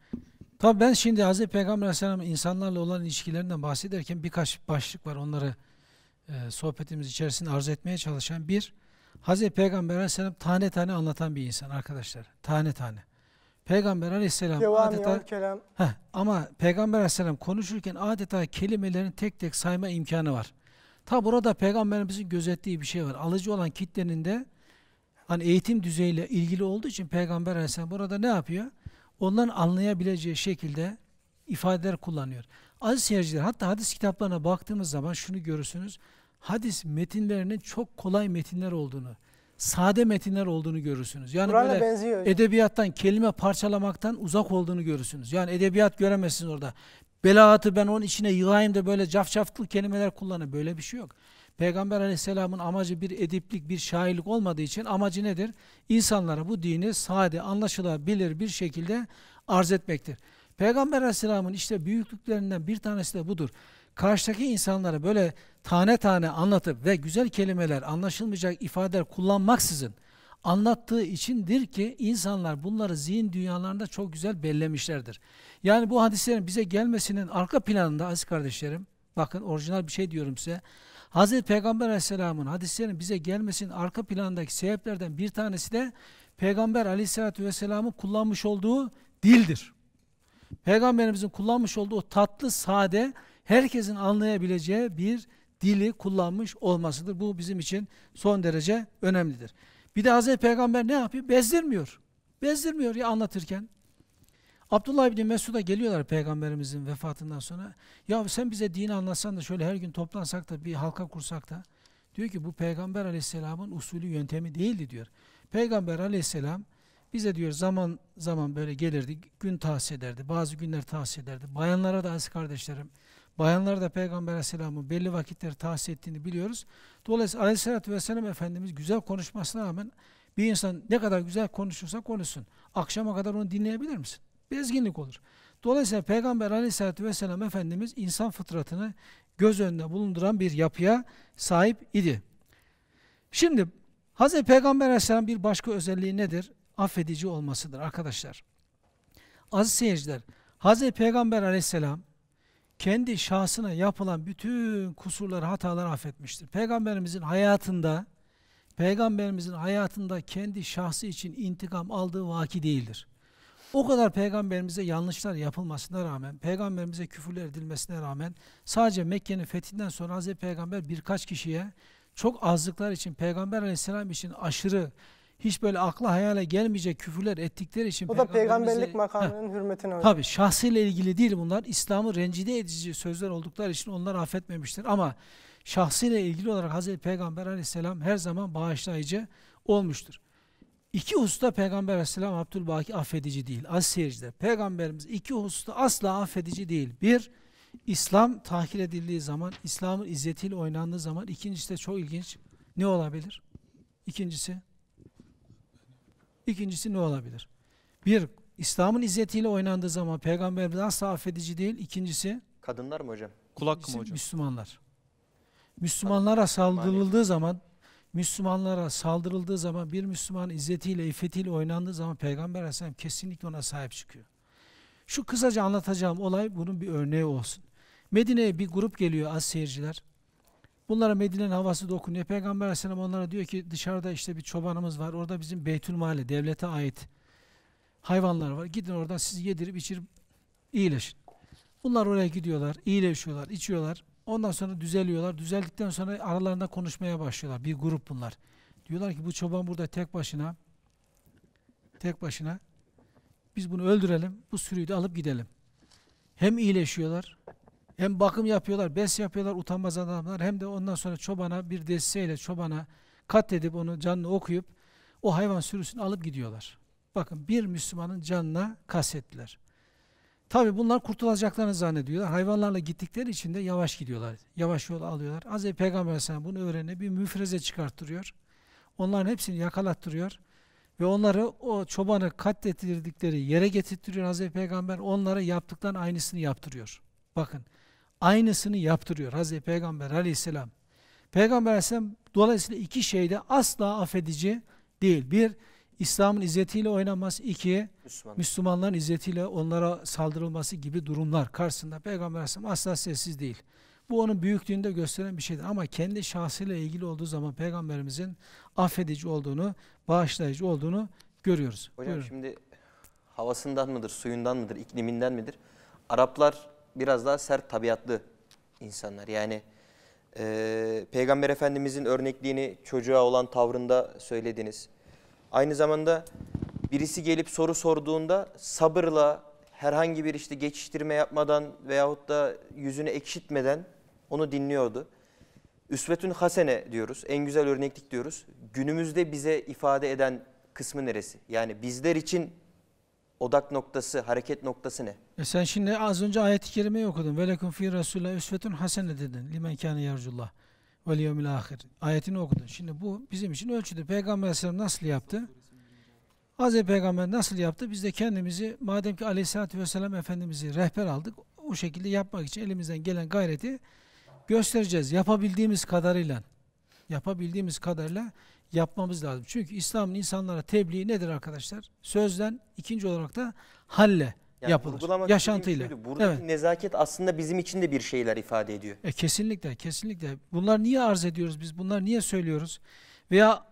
A: Tabii ben şimdi Hz. Peygamber Aleyhisselam insanlarla olan ilişkilerinden bahsederken birkaç başlık var onları e, sohbetimiz içerisinde arz etmeye çalışan. Bir, Hz. Peygamber Aleyhisselam tane tane anlatan bir insan arkadaşlar. Tane tane. Peygamber aleyhisselam Devam adeta kelam. Heh, ama Peygamber aleyhisselam konuşurken adeta kelimelerin tek tek sayma imkanı var. Ta burada Peygamberimizin gözettiği bir şey var. Alıcı olan kitlenin de hani eğitim düzeyiyle ilgili olduğu için Peygamber aleyhisselam burada ne yapıyor? Onların anlayabileceği şekilde ifadeler kullanıyor. Aziz seyirciler hatta hadis kitaplarına baktığımız zaman şunu görürsünüz. Hadis metinlerinin çok kolay metinler olduğunu, sade metinler olduğunu görürsünüz. Yani Kur'an'a böyle benziyor hocam. edebiyattan kelime parçalamaktan uzak olduğunu görürsünüz. Yani edebiyat göremezsiniz orada. Belaatı ben onun içine yığayım da böyle cafcaflı kelimeler kullanayım. Böyle bir şey yok. Peygamber aleyhisselamın amacı bir ediplik, bir şairlik olmadığı için amacı nedir? İnsanlara bu dini sade, anlaşılabilir bir şekilde arz etmektir. Peygamber aleyhisselamın işte büyüklüklerinden bir tanesi de budur karşıdaki insanlara böyle tane tane anlatıp ve güzel kelimeler, anlaşılmayacak ifadeler kullanmaksızın anlattığı içindir ki insanlar bunları zihin dünyalarında çok güzel bellemişlerdir. Yani bu hadislerin bize gelmesinin arka planında aziz kardeşlerim, bakın orijinal bir şey diyorum size. Hazreti Peygamber Aleyhisselam'ın hadislerin bize gelmesinin arka plandaki sebeplerden bir tanesi de Peygamber Aleyhisselatü Vesselam'ın kullanmış olduğu dildir. Peygamberimizin kullanmış olduğu tatlı, sade, herkesin anlayabileceği bir dili kullanmış olmasıdır. Bu bizim için son derece önemlidir. Bir de Hazreti Peygamber ne yapıyor? Bezdirmiyor. Bezdirmiyor ya anlatırken. Abdullah bin Mesud'a geliyorlar Peygamberimizin vefatından sonra. Ya sen bize dini anlatsan da şöyle her gün toplansak da bir halka kursak da. Diyor ki bu Peygamber aleyhisselamın usulü yöntemi değildi diyor. Peygamber aleyhisselam bize diyor zaman zaman böyle gelirdi, gün tahsis ederdi, bazı günler tahsis ederdi. Bayanlara da aziz kardeşlerim, Bayanlar da Peygamber Aleyhisselam'ın belli vakitler tahsis ettiğini biliyoruz. Dolayısıyla Aleyhisselatü Vesselam Efendimiz güzel konuşmasına rağmen bir insan ne kadar güzel konuşursa konuşsun. Akşama kadar onu dinleyebilir misin? Bezginlik olur. Dolayısıyla Peygamber Aleyhisselatü Vesselam Efendimiz insan fıtratını göz önünde bulunduran bir yapıya sahip idi. Şimdi Hz. Peygamber Aleyhisselam bir başka özelliği nedir? Affedici olmasıdır arkadaşlar. Aziz seyirciler, Hz. Peygamber Aleyhisselam kendi şahsına yapılan bütün kusurları, hataları affetmiştir. Peygamberimizin hayatında Peygamberimizin hayatında kendi şahsı için intikam aldığı vaki değildir. O kadar peygamberimize yanlışlar yapılmasına rağmen, peygamberimize küfürler edilmesine rağmen sadece Mekke'nin fethinden sonra Hz. Peygamber birkaç kişiye çok azlıklar için, Peygamber aleyhisselam için aşırı hiç böyle akla hayale gelmeyecek küfürler ettikleri için O da peygamberlik makamının
B: heh, hürmetine hocam. Tabii
A: şahsıyla ilgili değil bunlar. İslam'ı rencide edici sözler oldukları için onlar affetmemiştir. Ama şahsıyla ilgili olarak Hazreti Peygamber aleyhisselam her zaman bağışlayıcı olmuştur. İki hususta Peygamber aleyhisselam Abdülbaki affedici değil. Az seyirciler. Peygamberimiz iki hususta asla affedici değil. Bir, İslam tahkir edildiği zaman, İslam'ın izzetiyle oynandığı zaman ikincisi de çok ilginç. Ne olabilir? İkincisi, İkincisi ne olabilir? Bir, İslam'ın izzetiyle oynandığı zaman peygamber asla affedici değil. İkincisi?
C: Kadınlar mı hocam? Kulak hakkı mı hocam?
A: Müslümanlar. Müslümanlara saldırıldığı zaman Müslümanlara saldırıldığı zaman bir Müslüman izzetiyle, iffetiyle oynandığı zaman Peygamber Aleyhisselam kesinlikle ona sahip çıkıyor. Şu kısaca anlatacağım olay bunun bir örneği olsun. Medine'ye bir grup geliyor az seyirciler. Bunlara Medine'nin havası dokunuyor. Peygamber Aleyhisselam onlara diyor ki dışarıda işte bir çobanımız var. Orada bizim Beytülmali, devlete ait hayvanlar var. Gidin oradan siz yedirip içirip iyileşin. Bunlar oraya gidiyorlar, iyileşiyorlar, içiyorlar. Ondan sonra düzeliyorlar. Düzeldikten sonra aralarında konuşmaya başlıyorlar. Bir grup bunlar. Diyorlar ki bu çoban burada tek başına tek başına biz bunu öldürelim, bu sürüyü de alıp gidelim. Hem iyileşiyorlar, hem bakım yapıyorlar, bes yapıyorlar utanmaz adamlar hem de ondan sonra çobana bir desteğiyle çobana katledip onu canlı okuyup o hayvan sürüsünü alıp gidiyorlar. Bakın bir Müslümanın canına kastettiler. Tabi bunlar kurtulacaklarını zannediyorlar. Hayvanlarla gittikleri için de yavaş gidiyorlar. Yavaş yol alıyorlar. Hazreti Peygamber sen bunu öğrene bir müfreze çıkarttırıyor. Onların hepsini yakalattırıyor. Ve onları o çobanı katlettirdikleri yere getirtiyor Hazreti Peygamber. Onlara yaptıktan aynısını yaptırıyor. Bakın aynısını yaptırıyor Hazreti Peygamber aleyhisselam. Peygamber aleyhisselam dolayısıyla iki şeyde asla affedici değil. Bir, İslam'ın izzetiyle oynamaz. İki, Müslüman. Müslümanların izzetiyle onlara saldırılması gibi durumlar karşısında Peygamber aleyhisselam asla sessiz değil. Bu onun büyüklüğünü de gösteren bir şeydir. Ama kendi şahsıyla ilgili olduğu zaman Peygamberimizin affedici olduğunu, bağışlayıcı olduğunu görüyoruz. Hocam Buyurun.
C: şimdi havasından mıdır, suyundan mıdır, ikliminden midir? Araplar biraz daha sert tabiatlı insanlar. Yani e, Peygamber Efendimizin örnekliğini çocuğa olan tavrında söylediniz. Aynı zamanda birisi gelip soru sorduğunda sabırla herhangi bir işte geçiştirme yapmadan veyahut da yüzünü ekşitmeden onu dinliyordu. Üsvetün hasene diyoruz, en güzel örneklik diyoruz. Günümüzde bize ifade eden kısmı neresi? Yani bizler için odak noktası, hareket noktası ne?
A: E sen şimdi az önce ayet-i kerimeyi okudun. Velekum fi rasulullah üsvetun hasene dedin. Limen kâne yarcullah vel ahir. Ayetini okudun. Şimdi bu bizim için ölçüdür. Peygamber Aleyhisselam nasıl yaptı? Hazreti Peygamber nasıl yaptı? Biz de kendimizi madem ki aleyhissalatü Vesselam Efendimiz'i rehber aldık, o şekilde yapmak için elimizden gelen gayreti göstereceğiz. Yapabildiğimiz kadarıyla. Yapabildiğimiz kadarıyla yapmamız lazım. Çünkü İslam'ın insanlara tebliği nedir arkadaşlar? Sözden ikinci olarak da halle yani yapılır. Yaşantıyla. Şuydu, buradaki evet. nezaket
C: aslında bizim için de bir şeyler ifade ediyor.
A: E, kesinlikle, kesinlikle. Bunlar niye arz ediyoruz biz? Bunlar niye söylüyoruz? Veya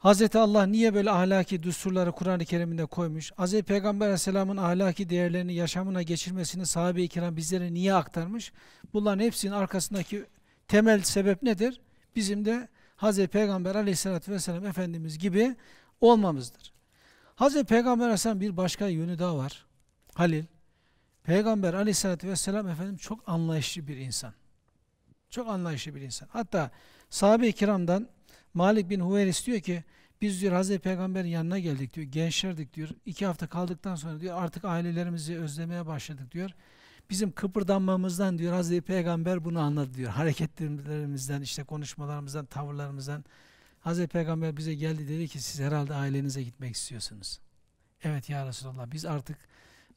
A: Hz. Allah niye böyle ahlaki düsturları Kur'an-ı Kerim'inde koymuş? Hz. Peygamber Aleyhisselam'ın ahlaki değerlerini yaşamına geçirmesini sahabe-i kiram bizlere niye aktarmış? Bunların hepsinin arkasındaki temel sebep nedir? Bizim de Hz. Peygamber aleyhissalatü vesselam Efendimiz gibi olmamızdır. Hz. Peygamber aleyhisselam bir başka yönü daha var. Halil. Peygamber aleyhissalatü vesselam Efendim çok anlayışlı bir insan. Çok anlayışlı bir insan. Hatta sahabe-i kiramdan Malik bin Huveris diyor ki biz diyor Hazreti Peygamber'in yanına geldik diyor. Gençlerdik diyor. iki hafta kaldıktan sonra diyor artık ailelerimizi özlemeye başladık diyor. Bizim kıpırdanmamızdan diyor Hazreti Peygamber bunu anladı diyor. Hareketlerimizden, işte konuşmalarımızdan, tavırlarımızdan. Hazreti Peygamber bize geldi dedi ki siz herhalde ailenize gitmek istiyorsunuz. Evet ya Resulallah biz artık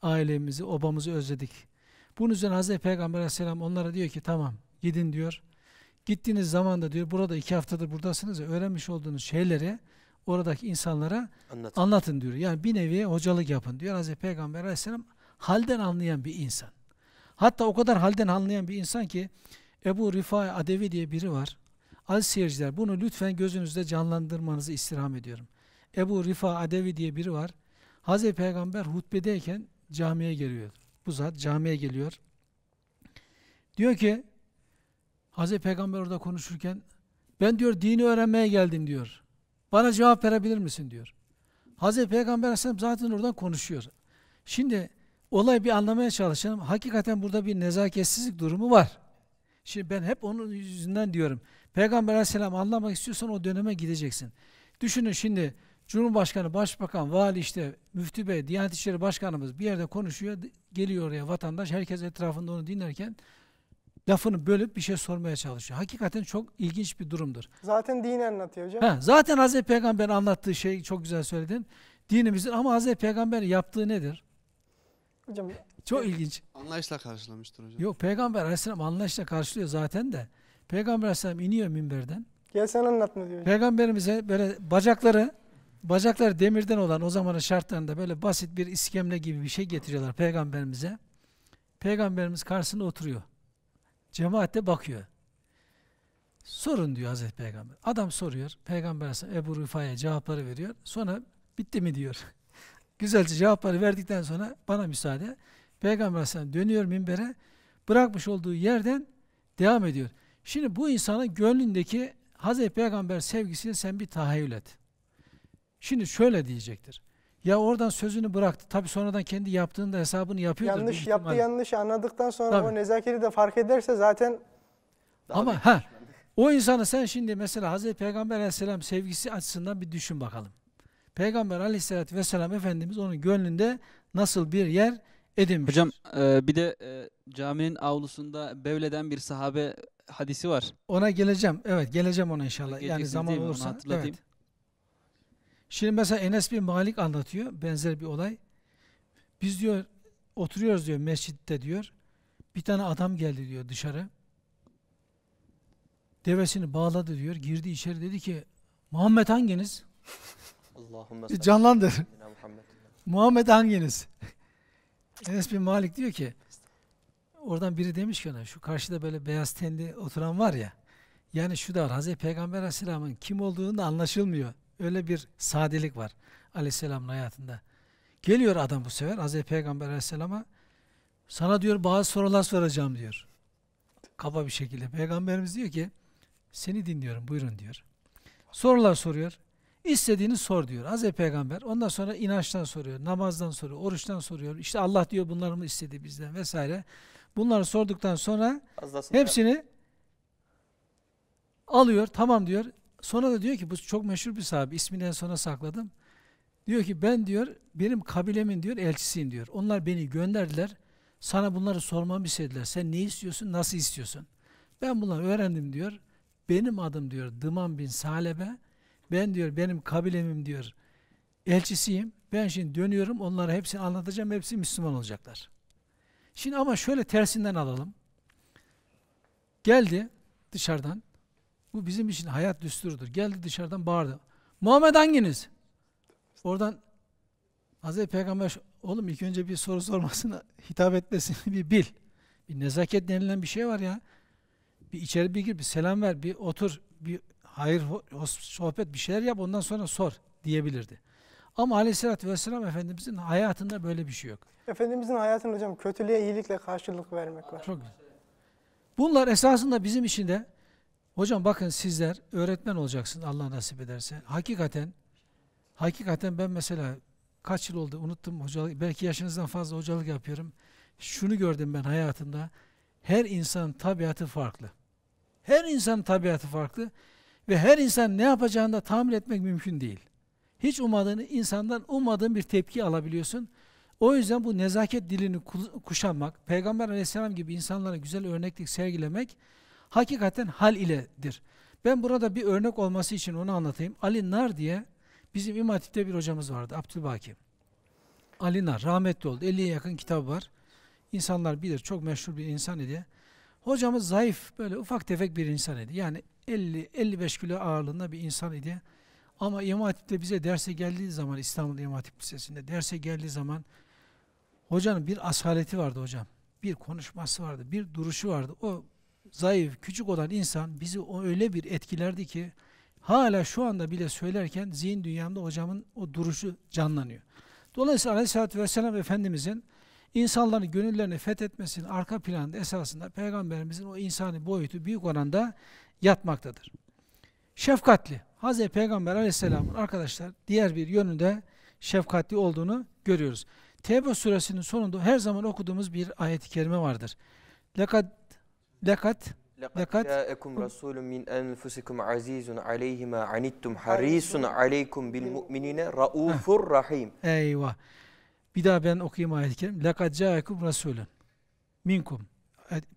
A: ailemizi, obamızı özledik. Bunun üzerine Hazreti Peygamber aleyhisselam onlara diyor ki tamam gidin diyor. Gittiğiniz zaman da diyor burada iki haftadır buradasınız ya öğrenmiş olduğunuz şeyleri oradaki insanlara anlatın, anlatın diyor. Yani bir nevi hocalık yapın diyor Hazreti Peygamber aleyhisselam halden anlayan bir insan. Hatta o kadar halden anlayan bir insan ki Ebu Rifai Adevi diye biri var. Aziz seyirciler bunu lütfen gözünüzde canlandırmanızı istirham ediyorum. Ebu Rifa Adevi diye biri var. Hazreti Peygamber hutbedeyken camiye geliyor. Bu zat camiye geliyor. Diyor ki Hazreti Peygamber orada konuşurken ben diyor dini öğrenmeye geldim diyor. Bana cevap verebilir misin diyor. Hazreti Peygamber Aleyhisselam zaten oradan konuşuyor. Şimdi olayı bir anlamaya çalışalım. Hakikaten burada bir nezaketsizlik durumu var. Şimdi ben hep onun yüzünden diyorum. Peygamber aleyhisselam anlamak istiyorsan o döneme gideceksin. Düşünün şimdi Cumhurbaşkanı, Başbakan, Vali işte, Müftü Bey, Diyanet İşleri Başkanımız bir yerde konuşuyor, geliyor oraya vatandaş, herkes etrafında onu dinlerken lafını bölüp bir şey sormaya çalışıyor. Hakikaten çok ilginç bir durumdur.
B: Zaten dini anlatıyor hocam. He,
A: zaten Hazreti Peygamber'in anlattığı şey çok güzel söyledin. Dinimizin ama Hazreti Peygamber yaptığı nedir? Hocam çok ilginç.
B: Anlayışla karşılamıştır
A: hocam. Yok Peygamber Aleyhisselam anlayışla karşılıyor zaten de. Peygamber Aleyhisselam iniyor minberden.
B: Gel sen anlatma diyor.
A: Peygamberimize böyle bacakları bacakları demirden olan o zamanın şartlarında böyle basit bir iskemle gibi bir şey getiriyorlar peygamberimize. Peygamberimiz karşısında oturuyor. Cemaatte bakıyor. Sorun diyor Hazreti Peygamber. Adam soruyor. Peygamber Aleyhisselam Ebu Rüfa'ya cevapları veriyor. Sonra bitti mi diyor güzelce cevapları verdikten sonra bana müsaade. Peygamber Aleyhisselam dönüyor minbere, bırakmış olduğu yerden devam ediyor. Şimdi bu insanın gönlündeki Hazreti Peygamber sevgisini sen bir tahayyül et. Şimdi şöyle diyecektir. Ya oradan sözünü bıraktı. Tabi sonradan kendi yaptığının da hesabını yapıyordur. Yanlış yaptı yanlış
B: anladıktan sonra Tabii. o nezaketi de fark ederse zaten
A: Ama ha o insanı sen şimdi mesela Hazreti Peygamber Aleyhisselam sevgisi açısından bir düşün bakalım. Peygamber aleyhissalatü vesselam Efendimiz onun gönlünde nasıl bir yer edinmiş. Hocam e, bir de e, caminin
C: avlusunda bevleden bir sahabe hadisi var.
A: Ona geleceğim. Evet geleceğim ona inşallah. Geleceksin yani zaman olursa. Evet. Şimdi mesela Enes bin Malik anlatıyor benzer bir olay. Biz diyor oturuyoruz diyor mescitte diyor. Bir tane adam geldi diyor dışarı. Devesini bağladı diyor. Girdi içeri dedi ki Muhammed hanginiz? canlandır. Muhammed hanginiz? Enes bin Malik diyor ki oradan biri demiş ki ona şu karşıda böyle beyaz tenli oturan var ya yani şu da var Hazreti Peygamber Aleyhisselam'ın kim olduğunu anlaşılmıyor. Öyle bir sadelik var Aleyhisselam'ın hayatında. Geliyor adam bu sefer Hazreti Peygamber Aleyhisselam'a sana diyor bazı sorular soracağım diyor. Kaba bir şekilde. Peygamberimiz diyor ki seni dinliyorum buyurun diyor. Sorular soruyor. İstediğini sor diyor Hazreti Peygamber. Ondan sonra inançtan soruyor, namazdan soruyor, oruçtan soruyor. İşte Allah diyor bunları mı istedi bizden vesaire. Bunları sorduktan sonra Fazlasını hepsini yap. alıyor, tamam diyor. Sonra da diyor ki bu çok meşhur bir sahabe, ismini sonra sakladım. Diyor ki ben diyor benim kabilemin diyor elçisiyim diyor. Onlar beni gönderdiler. Sana bunları sormamı istediler. Sen ne istiyorsun, nasıl istiyorsun? Ben bunları öğrendim diyor. Benim adım diyor Dıman bin Salebe. Ben diyor benim kabilemim diyor elçisiyim. Ben şimdi dönüyorum onlara hepsini anlatacağım. Hepsi Müslüman olacaklar. Şimdi ama şöyle tersinden alalım. Geldi dışarıdan. Bu bizim için hayat düsturudur. Geldi dışarıdan bağırdı. Muhammed hanginiz? Oradan Hazreti Peygamber oğlum ilk önce bir soru sormasına (laughs) hitap etmesini bir bil. Bir nezaket denilen bir şey var ya. Bir içeri bir gir, bir selam ver, bir otur, bir hayır sohbet bir şeyler yap ondan sonra sor diyebilirdi. Ama aleyhissalatü vesselam Efendimizin hayatında böyle bir şey yok.
B: Efendimizin hayatında hocam kötülüğe iyilikle karşılık vermek var. Çok
A: güzel. Bunlar esasında bizim için de hocam bakın sizler öğretmen olacaksın Allah nasip ederse. Hakikaten hakikaten ben mesela kaç yıl oldu unuttum hocalık belki yaşınızdan fazla hocalık yapıyorum. Şunu gördüm ben hayatımda. Her insanın tabiatı farklı. Her insanın tabiatı farklı. Ve her insan ne yapacağını da tahmin etmek mümkün değil. Hiç umadığın insandan ummadığın bir tepki alabiliyorsun. O yüzden bu nezaket dilini kuşanmak, Peygamber aleyhisselam gibi insanlara güzel örneklik sergilemek hakikaten hal iledir. Ben burada bir örnek olması için onu anlatayım. Ali Nar diye bizim İmam bir hocamız vardı, Abdülbaki. Ali Nar, rahmetli oldu. 50'ye yakın kitabı var. İnsanlar bilir, çok meşhur bir insan idi. Hocamız zayıf, böyle ufak tefek bir insan idi. Yani 50-55 kilo ağırlığında bir insan idi. Ama İmam Hatip'te bize derse geldiği zaman İstanbul İmam Hatip Lisesi'nde derse geldiği zaman hocanın bir asaleti vardı hocam. Bir konuşması vardı, bir duruşu vardı. O zayıf, küçük olan insan bizi o öyle bir etkilerdi ki hala şu anda bile söylerken zihin dünyamda hocamın o duruşu canlanıyor. Dolayısıyla Aleyhisselatü Vesselam Efendimizin insanların gönüllerini fethetmesinin arka planda esasında Peygamberimizin o insani boyutu büyük oranda yatmaktadır. Şefkatli. Hz. Peygamber aleyhisselamın arkadaşlar diğer bir yönünde şefkatli olduğunu görüyoruz. Tevbe suresinin sonunda her zaman okuduğumuz bir ayet-i kerime vardır. Lekat lekat
C: لَقَدْ جَاءَكُمْ رَسُولٌ مِّنْ أَنْفُسِكُمْ عَزِيزٌ عَلَيْهِ مَا harisun حَرِيسٌ bil بِالْمُؤْمِنِينَ raufur rahim.
A: Eyvah! Bir daha ben okuyayım ayet-i kerim. لَقَدْ جَاءَكُمْ رَسُولٌ minkum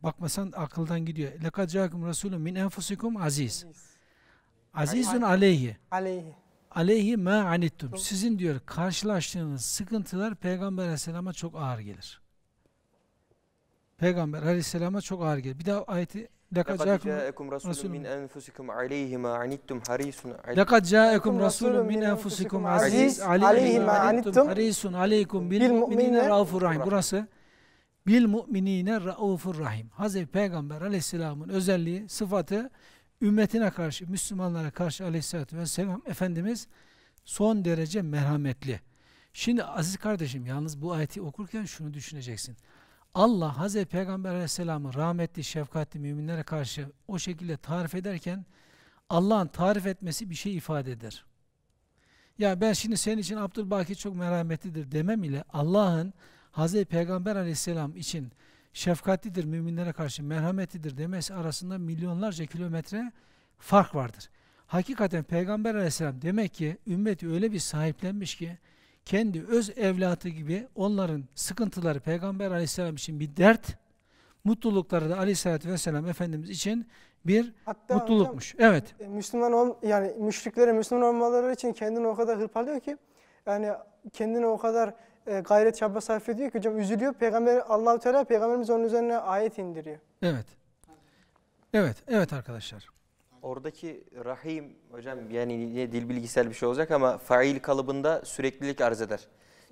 A: bakmasan akıldan gidiyor. لَقَدْ جَاكُمْ رَسُولٌ min اَنْفُسِكُمْ aziz. Azizun aleyhi. Aleyhi. Aleyhi ma anittum. Sizin diyor karşılaştığınız sıkıntılar Peygamber Aleyhisselam'a çok ağır gelir. Peygamber Aleyhisselam'a çok ağır gelir. Bir daha ayeti لَقَدْ جَاءَكُمْ رَسُولٌ مِنْ
C: أَنْفُسِكُمْ عَلَيْهِ مَا عَنِتُّمْ حَرِيصٌ عَلَيْكُمْ لَقَدْ جَاءَكُمْ رَسُولٌ مِنْ أَنْفُسِكُمْ عَزِيزٌ عَلَيْهِ مَا عَنِتُّمْ
A: حَرِيصٌ عَلَيْكُمْ بِالْمُؤْمِنِينَ رَءُوفٌ رَحِيمٌ. Burası bil mu'minine raufur rahim. Hazreti Peygamber aleyhisselamın özelliği, sıfatı ümmetine karşı, Müslümanlara karşı aleyhissalatü vesselam Efendimiz son derece merhametli. Şimdi aziz kardeşim yalnız bu ayeti okurken şunu düşüneceksin. Allah Hazreti Peygamber Aleyhisselam'ı rahmetli, şefkatli müminlere karşı o şekilde tarif ederken Allah'ın tarif etmesi bir şey ifade eder. Ya ben şimdi senin için Abdülbaki çok merhametlidir demem ile Allah'ın Hz. Peygamber aleyhisselam için şefkatlidir, müminlere karşı merhametlidir demesi arasında milyonlarca kilometre fark vardır. Hakikaten Peygamber aleyhisselam demek ki ümmeti öyle bir sahiplenmiş ki kendi öz evlatı gibi onların sıkıntıları Peygamber aleyhisselam için bir dert, mutlulukları da aleyhissalatü vesselam Efendimiz için bir Hatta mutlulukmuş. Hocam, evet. E, Müslüman ol,
B: yani müşriklere Müslüman olmaları için kendini o kadar hırpalıyor ki yani kendini o kadar e, gayret çaba sarf ediyor ki hocam üzülüyor. Peygamber Allahu Teala peygamberimiz onun üzerine ayet
C: indiriyor.
A: Evet. Evet, evet arkadaşlar.
C: Oradaki rahim hocam yani yine dil bilgisel bir şey olacak ama fail kalıbında süreklilik arz eder.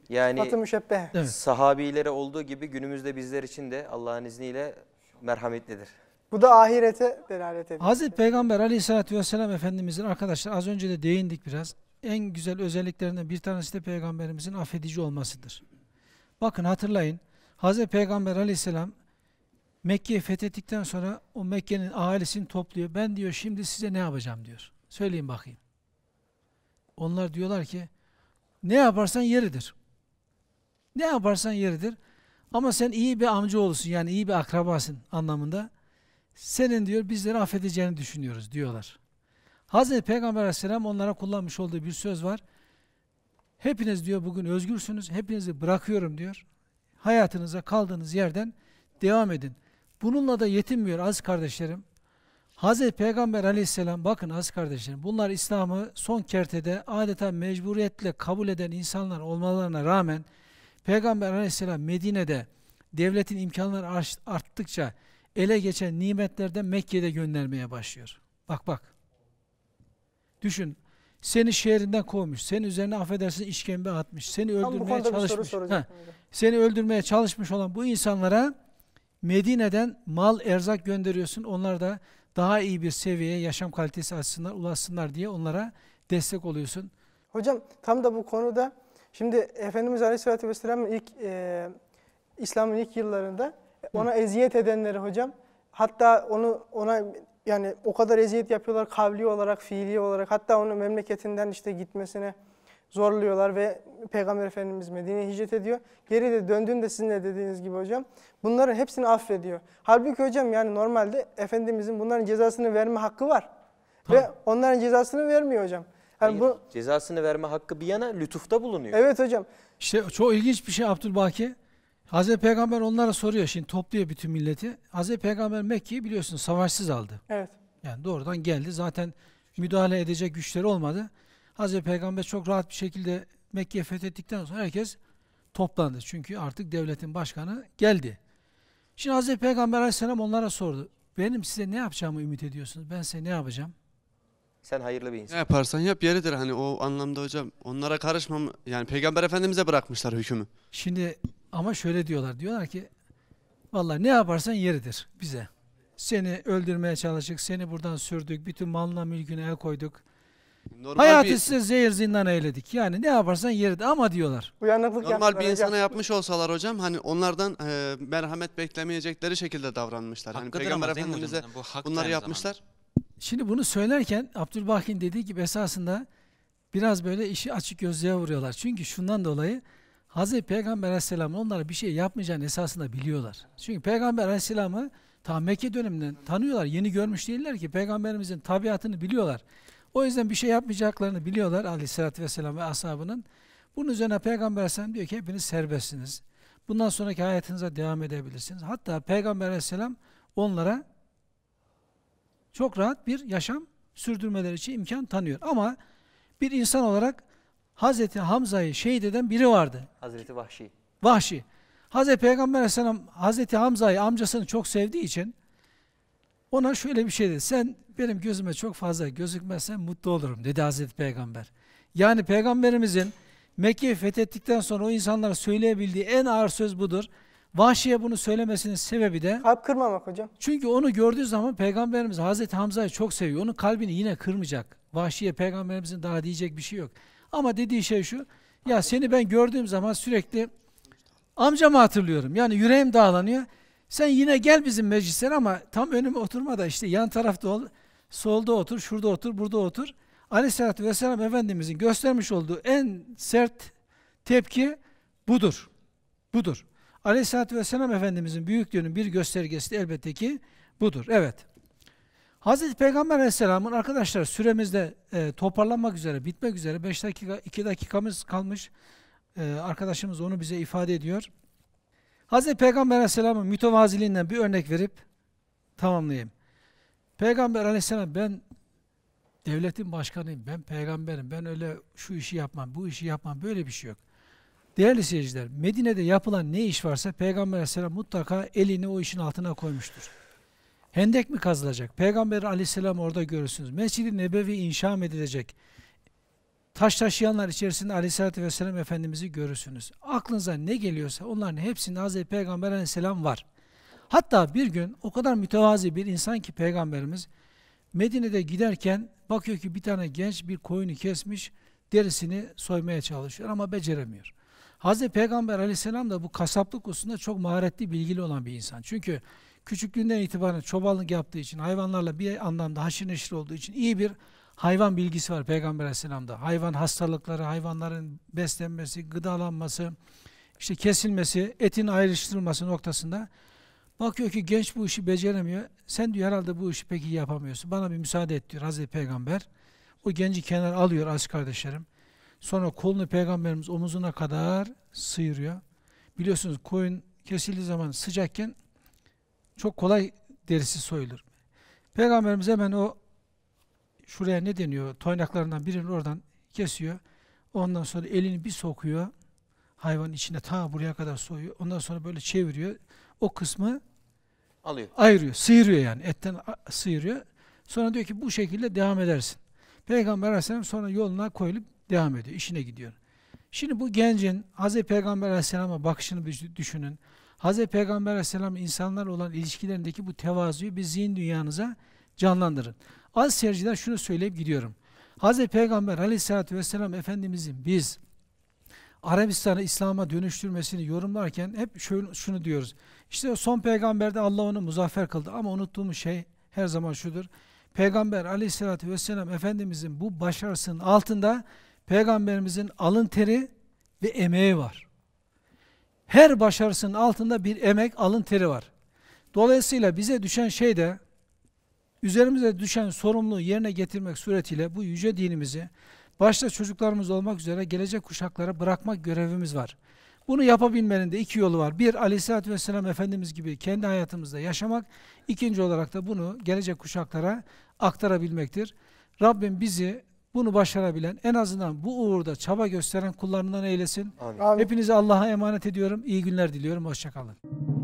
C: Yani müşebbeh. Evet. sahabilere olduğu gibi günümüzde bizler için de Allah'ın izniyle merhametlidir.
A: Bu da ahirete delalet ediyor. Hazreti Peygamber Aleyhisselatü vesselam Efendimizin arkadaşlar az önce de değindik biraz en güzel özelliklerinden bir tanesi de peygamberimizin affedici olmasıdır. Bakın hatırlayın Hazreti Peygamber aleyhisselam Mekke'yi fethettikten sonra o Mekke'nin ailesini topluyor. Ben diyor şimdi size ne yapacağım diyor. Söyleyin bakayım. Onlar diyorlar ki ne yaparsan yeridir. Ne yaparsan yeridir. Ama sen iyi bir amca olursun, yani iyi bir akrabasın anlamında. Senin diyor bizleri affedeceğini düşünüyoruz diyorlar. Hazreti Peygamber aleyhisselam onlara kullanmış olduğu bir söz var. Hepiniz diyor bugün özgürsünüz, hepinizi bırakıyorum diyor. Hayatınıza kaldığınız yerden devam edin. Bununla da yetinmiyor az kardeşlerim. Hazreti Peygamber aleyhisselam, bakın az kardeşlerim, bunlar İslam'ı son kertede adeta mecburiyetle kabul eden insanlar olmalarına rağmen Peygamber aleyhisselam Medine'de devletin imkanları arttıkça ele geçen nimetlerden Mekke'de göndermeye başlıyor. Bak bak. Düşün. Seni şehrinden kovmuş, senin üzerine affedersin işkembe atmış, seni öldürmeye çalışmış. Ha, seni öldürmeye çalışmış olan bu insanlara Medine'den mal erzak gönderiyorsun. Onlar da daha iyi bir seviyeye yaşam kalitesi açsınlar, ulaşsınlar diye onlara destek oluyorsun.
B: Hocam tam da bu konuda şimdi Efendimiz Aleyhisselatü Vesselam'ın ilk e, İslam'ın ilk yıllarında ona Hı. eziyet edenleri hocam hatta onu ona yani o kadar eziyet yapıyorlar kavli olarak, fiili olarak. Hatta onu memleketinden işte gitmesine zorluyorlar ve Peygamber Efendimiz Medine'ye hicret ediyor. Geri de döndüğünde sizin de dediğiniz gibi hocam bunların hepsini affediyor. Halbuki hocam yani normalde Efendimizin bunların cezasını verme hakkı var. Tamam. Ve onların
C: cezasını vermiyor hocam. Yani Hayır, bu... Cezasını verme hakkı bir yana lütufta bulunuyor. Evet
A: hocam. İşte çok ilginç bir şey Abdülbaki. Hazreti Peygamber onlara soruyor şimdi topluyor bütün milleti. Hazreti Peygamber Mekke'yi biliyorsunuz savaşsız aldı. Evet. Yani doğrudan geldi. Zaten müdahale edecek güçleri olmadı. Hazreti Peygamber çok rahat bir şekilde Mekke'yi fethettikten sonra herkes toplandı. Çünkü artık devletin başkanı geldi. Şimdi Hazreti Peygamber Aleyhisselam onlara sordu. Benim size ne yapacağımı ümit ediyorsunuz? Ben size ne yapacağım?
C: Sen hayırlı bir
B: insan. Ne yaparsan yap yeridir hani o anlamda hocam. Onlara karışmam yani Peygamber Efendimiz'e bırakmışlar
C: hükmü.
A: Şimdi ama şöyle diyorlar. Diyorlar ki vallahi ne yaparsan yeridir bize. Seni öldürmeye çalıştık, seni buradan sürdük, bütün malına mülküne el koyduk. Normal Hayatı bir, size zehir zindan eyledik. Yani ne yaparsan yeridir ama diyorlar. Uyanıklık
B: normal bir insana hocam. yapmış olsalar hocam hani onlardan e, merhamet beklemeyecekleri şekilde davranmışlar. Hani Hakkıdır Peygamber ama Efendimiz'e bu bunları yapmışlar.
A: Şimdi bunu söylerken Abdülbahkin dediği gibi esasında biraz böyle işi açık gözlüğe vuruyorlar. Çünkü şundan dolayı Hazreti Peygamber Aleyhisselam'ın onlara bir şey yapmayacağını esasında biliyorlar. Çünkü Peygamber Aleyhisselam'ı ta Mekke döneminden tanıyorlar. Yeni görmüş değiller ki Peygamberimizin tabiatını biliyorlar. O yüzden bir şey yapmayacaklarını biliyorlar Aleyhisselatü Vesselam ve ashabının. Bunun üzerine Peygamber Aleyhisselam diyor ki hepiniz serbestsiniz. Bundan sonraki hayatınıza devam edebilirsiniz. Hatta Peygamber Aleyhisselam onlara çok rahat bir yaşam sürdürmeleri için imkan tanıyor. Ama bir insan olarak Hazreti Hamza'yı şehit eden biri vardı.
C: Hazreti Vahşi.
A: Vahşi. Hazreti Peygamber Aleyhisselam Hazreti Hamza'yı amcasını çok sevdiği için ona şöyle bir şey dedi. Sen benim gözüme çok fazla gözükmezsen mutlu olurum dedi Hazreti Peygamber. Yani Peygamberimizin Mekke'yi fethettikten sonra o insanlara söyleyebildiği en ağır söz budur. Vahşi'ye bunu söylemesinin sebebi de... Kalp kırmamak hocam. Çünkü onu gördüğü zaman Peygamberimiz Hazreti Hamza'yı çok seviyor. Onun kalbini yine kırmayacak. Vahşi'ye Peygamberimizin daha diyecek bir şey yok. Ama dediği şey şu, ya seni ben gördüğüm zaman sürekli amcamı hatırlıyorum. Yani yüreğim dağlanıyor. Sen yine gel bizim meclislere ama tam önüme oturma da işte yan tarafta ol, solda otur, şurada otur, burada otur. Aleyhisselatü Vesselam Efendimizin göstermiş olduğu en sert tepki budur. Budur. Aleyhisselatü Vesselam Efendimizin büyüklüğünün bir göstergesi de elbette ki budur. Evet. Hz. Peygamber Aleyhisselam'ın arkadaşlar süremizde e, toparlanmak üzere, bitmek üzere 5 dakika, 2 dakikamız kalmış. E, arkadaşımız onu bize ifade ediyor. Hz. Peygamber Aleyhisselam'ın mütevaziliğinden bir örnek verip tamamlayayım. Peygamber Aleyhisselam ben devletin başkanıyım, ben peygamberim, ben öyle şu işi yapmam, bu işi yapmam, böyle bir şey yok. Değerli seyirciler, Medine'de yapılan ne iş varsa Peygamber Aleyhisselam mutlaka elini o işin altına koymuştur. Hendek mi kazılacak? Peygamber aleyhisselam orada görürsünüz. Mescid-i Nebevi inşa edilecek. Taş taşıyanlar içerisinde aleyhissalatü vesselam Efendimiz'i görürsünüz. Aklınıza ne geliyorsa onların hepsinde Hazreti Peygamber aleyhisselam var. Hatta bir gün o kadar mütevazi bir insan ki Peygamberimiz Medine'de giderken bakıyor ki bir tane genç bir koyunu kesmiş, derisini soymaya çalışıyor ama beceremiyor. Hazreti Peygamber aleyhisselam da bu kasaplık hususunda çok maharetli bilgili olan bir insan. Çünkü küçüklüğünden itibaren çobanlık yaptığı için, hayvanlarla bir anlamda haşır neşir olduğu için iyi bir hayvan bilgisi var Peygamber Aleyhisselam'da. Hayvan hastalıkları, hayvanların beslenmesi, gıdalanması, işte kesilmesi, etin ayrıştırılması noktasında bakıyor ki genç bu işi beceremiyor. Sen diyor herhalde bu işi pek iyi yapamıyorsun. Bana bir müsaade et diyor Hazreti Peygamber. O genci kenar alıyor az kardeşlerim. Sonra kolunu Peygamberimiz omuzuna kadar sıyırıyor. Biliyorsunuz koyun kesildiği zaman sıcakken çok kolay derisi soyulur. Peygamberimiz hemen o şuraya ne deniyor? Toynaklarından birini oradan kesiyor. Ondan sonra elini bir sokuyor. Hayvanın içine ta buraya kadar soyuyor. Ondan sonra böyle çeviriyor. O kısmı alıyor. Ayırıyor, sıyırıyor yani. Etten sıyırıyor. Sonra diyor ki bu şekilde devam edersin. Peygamber Aleyhisselam sonra yoluna koyulup devam ediyor. işine gidiyor. Şimdi bu gencin Hz. Peygamber Aleyhisselam'a bakışını düşünün. Hz. Peygamber aleyhisselam insanlar olan ilişkilerindeki bu tevazuyu bir zihin dünyanıza canlandırın. Az seyirciler şunu söyleyip gidiyorum. Hz. Peygamber aleyhissalatü vesselam Efendimizin biz Arabistan'ı İslam'a dönüştürmesini yorumlarken hep şöyle, şunu diyoruz. İşte son peygamberde Allah onu muzaffer kıldı ama unuttuğumuz şey her zaman şudur. Peygamber aleyhissalatü vesselam Efendimizin bu başarısının altında Peygamberimizin alın teri ve emeği var. Her başarısının altında bir emek, alın teri var. Dolayısıyla bize düşen şey de üzerimize düşen sorumluluğu yerine getirmek suretiyle bu yüce dinimizi başta çocuklarımız olmak üzere gelecek kuşaklara bırakmak görevimiz var. Bunu yapabilmenin de iki yolu var. Bir, Aleyhisselatü Vesselam Efendimiz gibi kendi hayatımızda yaşamak. İkinci olarak da bunu gelecek kuşaklara aktarabilmektir. Rabbim bizi bunu başarabilen, en azından bu uğurda çaba gösteren kullarından eylesin. Amin. Hepinizi Allah'a emanet ediyorum. İyi günler diliyorum. Hoşçakalın.